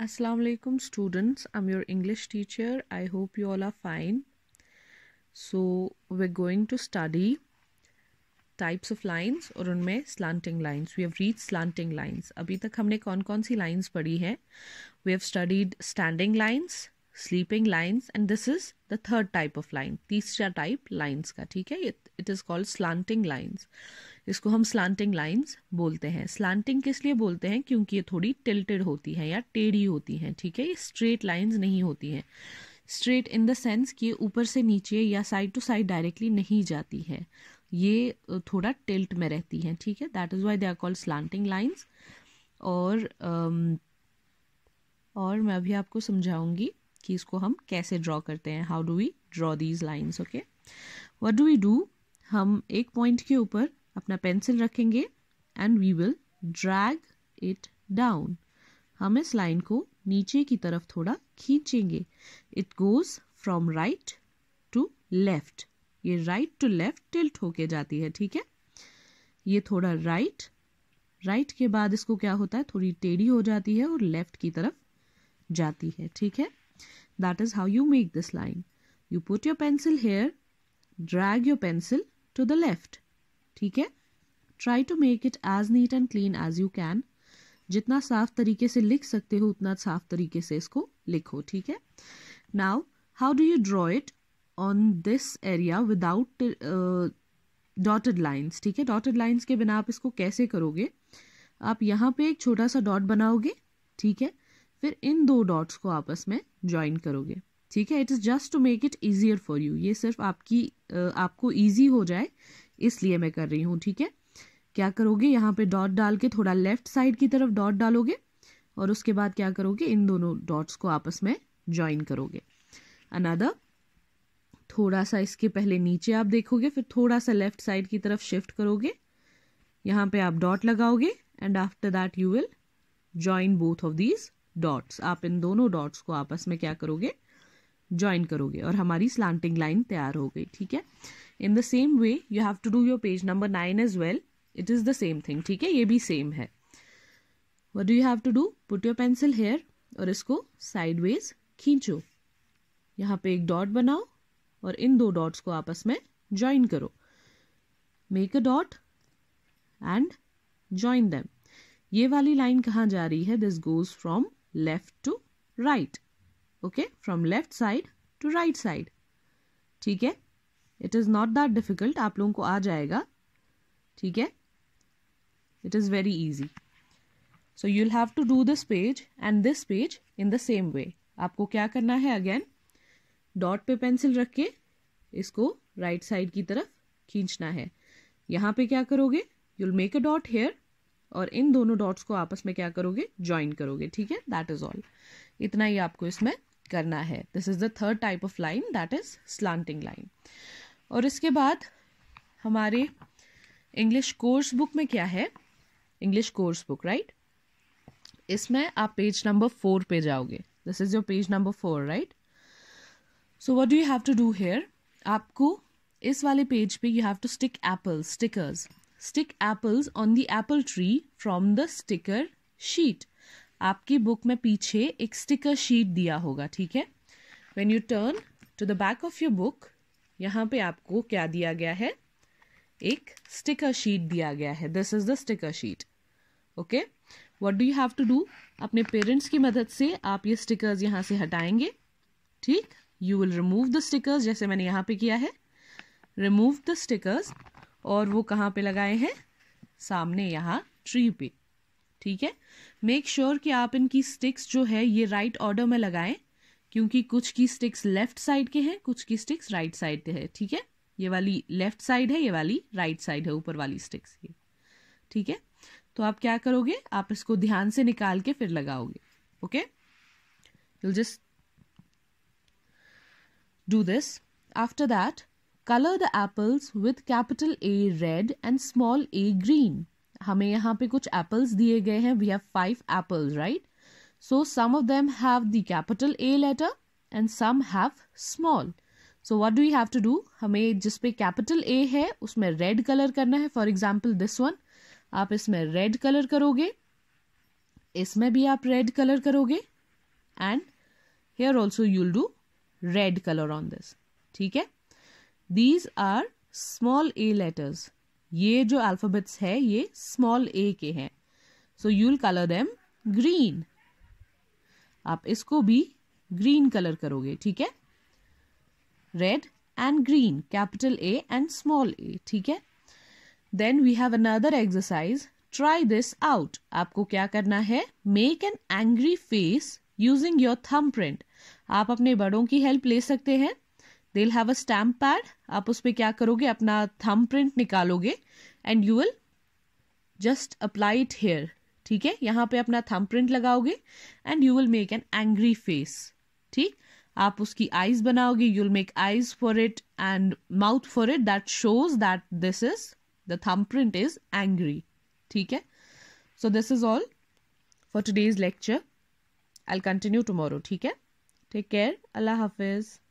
Assalamu alaikum students I'm your English teacher I hope you all are fine so we're going to study types of lines or unme slanting lines we have reached slanting lines अभी तक हमने lines पढ़ी हैं we have studied standing lines sleeping lines and this is the third type of line तीसरा type lines का ठीक है it is called slanting lines इसको हम स्लांटिंग लाइन्स बोलते हैं स्लांटिंग किस लिए बोलते हैं क्योंकि ये थोड़ी टिल्टेड होती हैं या टेढ़ी होती हैं ठीक है ये स्ट्रेट लाइन्स नहीं होती हैं स्ट्रेट इन द सेंस कि ऊपर से नीचे या साइड टू साइड डायरेक्टली नहीं जाती है ये थोड़ा टिल्ट में रहती हैं ठीक है that is why they are called slanting lines और um, और मैं अभी आपको समझाऊंगी कि इसको हम कैसे ड्रॉ करते हैं how do we draw these lines okay what do we do हम एक पॉइंट के ऊपर अपना पेंसिल रखेंगे and we will drag it down हम इस लाइन को नीचे की तरफ थोड़ा खींचेंगे it goes from right to left ये राइट टू लेफ्ट टिल्ट होके जाती है ठीक है ये थोड़ा राइट right, राइट right के बाद इसको क्या होता है थोड़ी टेढ़ी हो जाती है और लेफ्ट की तरफ जाती है ठीक है That is how you make this line. You put your pencil here, drag your pencil to the left. ठीक है try to make it as neat and clean as you can जितना साफ तरीके से लिख सकते हो उतना साफ तरीके से इसको लिखो ठीक है now how do you draw it on this area without dotted lines ठीक है डॉटेड लाइन्स के बिना आप इसको कैसे करोगे आप यहाँ पे एक छोटा सा डॉट बनाओगे ठीक है फिर इन दो डॉट्स को आपस में ज्वाइन करोगे ठीक है it is just to make it easier for you ये सिर्फ आपकी आपको ईजी हो जाए इसलिए मैं कर रही हूँ ठीक है क्या करोगे यहाँ पे डॉट डाल के थोड़ा लेफ्ट साइड की तरफ डॉट डालोगे और उसके बाद क्या करोगे इन दोनों डॉट्स को आपस में ज्वाइन करोगे अनादर थोड़ा सा इसके पहले नीचे आप देखोगे फिर थोड़ा सा लेफ्ट साइड की तरफ शिफ्ट करोगे यहाँ पे आप डॉट लगाओगे and after that you will join both of these dots आप इन दोनों डॉट्स को आपस में क्या करोगे ज्वाइन करोगे और हमारी स्लांटिंग लाइन तैयार हो गई ठीक है in the same way you have to do your page number nine as well it is the same thing ठीक है ये भी सेम है what do you have to do put your pencil here और इसको साइडवेज खींचो यहाँ पे एक डॉट बनाओ और इन दो डॉट्स को आपस में ज्वाइन करो make a dot and join them ये वाली लाइन कहाँ जा रही है this goes from left to right okay from left side to right side ठीक है it is not that difficult आप लोगों को आ जाएगा ठीक है it is very easy so you'll have to do this page and this page in the same way आपको क्या करना है अगेन डॉट पे पेंसिल रख के इसको राइट right साइड की तरफ खींचना है यहाँ पे क्या करोगे you'll make a dot here और इन दोनों डॉट्स को आपस में क्या करोगे ज्वाइन करोगे ठीक है दैट इज ऑल इतना ही आपको इसमें करना है this is the third type of line that is slanting line और इसके बाद हमारे इंग्लिश कोर्स बुक में क्या है इंग्लिश कोर्स बुक राइट इसमें आप पेज नंबर फोर पे जाओगे this is your page number four right so what do you have to do here आपको इस वाले पेज पे you have to stick apple stickers stick apples on the apple tree from the sticker sheet आपकी book में पीछे एक sticker sheet दिया होगा ठीक है when you turn to the back of your book यहाँ पे आपको क्या दिया गया है एक स्टिकर शीट दिया गया है this is the sticker sheet okay what do you have to do अपने पेरेंट्स की मदद से आप ये स्टिकर्स यहाँ से हटाएंगे ठीक you will remove the stickers जैसे मैंने यहाँ पे किया है रिमूव द स्टिकर्स और वो कहाँ पे लगाए हैं सामने यहाँ ट्री पे ठीक है मेक श्योर sure कि आप इनकी स्टिक्स जो है ये राइट right ऑर्डर में लगाएं क्योंकि कुछ की स्टिक्स लेफ्ट साइड के हैं कुछ की स्टिक्स राइट साइड के है ठीक है ये वाली लेफ्ट साइड है ये वाली राइट right साइड है ऊपर वाली स्टिक्स ये ठीक है तो आप क्या करोगे आप इसको ध्यान से निकाल के फिर लगाओगे okay you just do this after that colour the apples with capital A red and small A green हमें यहाँ पे कुछ एप्पल्स दिए गए हैं we have five apples right so some of them have the capital A letter and some have small so what do you have to do हमें जिस पे कैपिटल ए है उसमें रेड कलर करना है फॉर एग्जाम्पल दिस वन आप इसमें red colour करोगे इसमें भी आप रेड कलर करोगे and here also you'll do red colour on this ठीक है these are small A letters ये जो अल्फ़ाबेट्स है ये स्मॉल ए के हैं so you will colour them green आप इसको भी ग्रीन कलर करोगे ठीक है red and green capital A and small A ठीक है then we have another exercise try this out आपको क्या करना है make an angry face using your thumb print आप अपने बड़ों की हेल्प ले सकते हैं they have a stamp pad आप उस पर क्या करोगे अपना थम प्रिंट निकालोगे and you will just apply it here ठीक है यहाँ पे अपना थम प्रिंट लगाओगे and you will make an angry face ठीक आप उसकी आईज बनाओगे you will make eyes for it and mouth for it that shows that this is the thumb print is angry ठीक है so this is all for today's lecture I continue tomorrow ठीक है take care अल्लाह हाफिज़